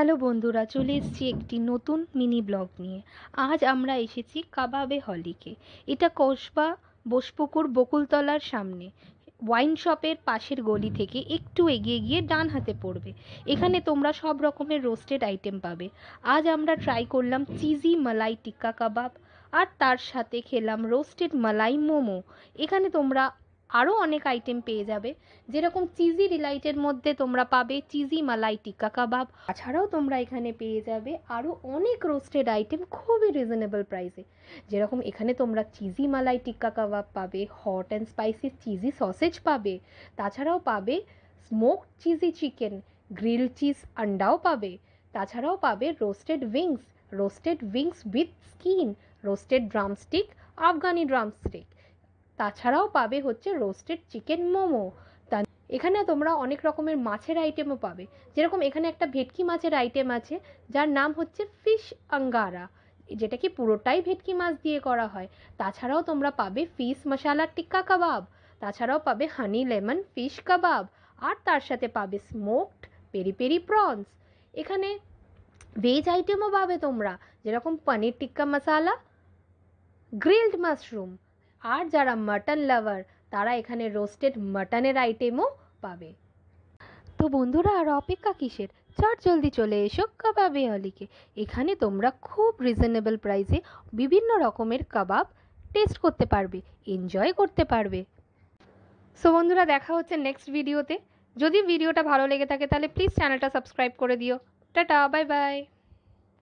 hello বন্ধুরা চলে এসেছি একটি নতুন মিনি ব্লগ নিয়ে আজ আমরা এসেছি কাবাবে হলিকে এটা কসবা বসপুকুর বকুলতলার সামনে ওয়াইন শপের পাশের গলি থেকে একটু এগিয়ে গিয়ে ডান হাতে পড়বে এখানে তোমরা সব রকমের রোস্টেড আইটেম পাবে আজ আমরা ট্রাই করলাম চিজি মালাই টিক্কা কাবাব আর তার সাথে খেলাম রোস্টেড মালাই মোমো এখানে তোমরা আরও অনেক আইটেম পেয়ে যাবে যেরকম চিজি ডিলাইটের মধ্যে তোমরা পাবে চিজি মালাই টিক্কা কাবাব তাছাড়াও তোমরা এখানে পেয়ে যাবে আরও অনেক রোস্টেড আইটেম খুবই রিজনেবল প্রাইসে যেরকম এখানে তোমরা চিজি মালাই টিক্কা কাবাব পাবে hot and spicy cheesy sausage পাবে তাছাড়াও পাবে smoke cheesy chicken grill cheese আন্ডাও পাবে তাছাড়াও পাবে roasted wings roasted wings with skin roasted drumstick Afghani drumstick তাছাড়াও পাবে হচ্ছে রোস্টেড চিকেন মোমো তা এখানে তোমরা অনেক রকমের মাছের আইটেমও পাবে যেরকম এখানে একটা ভেটকি মাছের আইটেম আছে যার নাম হচ্ছে ফিশ আঙ্গারা যেটা কি পুরোটাই ভেটকি মাছ দিয়ে করা হয় তাছাড়াও তোমরা পাবে ফিশ মশালা টিক্কা কাবাব তাছাড়াও পাবে হানি লেমন ফিশ কাবাব আর তার সাথে পাবে স্মোকড পেরি পেরি প্রনস এখানে ভেজ আইটেমও পাবে তোমরা যেরকম পনির টিক্কা মশালা গ্রিলড মাশরুম আর যারা মাটন লাভার তারা এখানে রোস্টেড মাটনের আইটেমও পাবে তো বন্ধুরা আর অপেক্ষা কিসের চট জলদি চলে এসো কাবাবে অলিকে এখানে তোমরা খুব রিজনেবল প্রাইসে বিভিন্ন রকমের কাবাব টেস্ট করতে পারবে এনজয় করতে পারবে সো বন্ধুরা দেখা হচ্ছে নেক্সট ভিডিওতে যদি ভিডিওটা ভালো লেগে থাকে তাহলে প্লিজ চ্যানেলটা সাবস্ক্রাইব করে দিও টাটা বাই বাই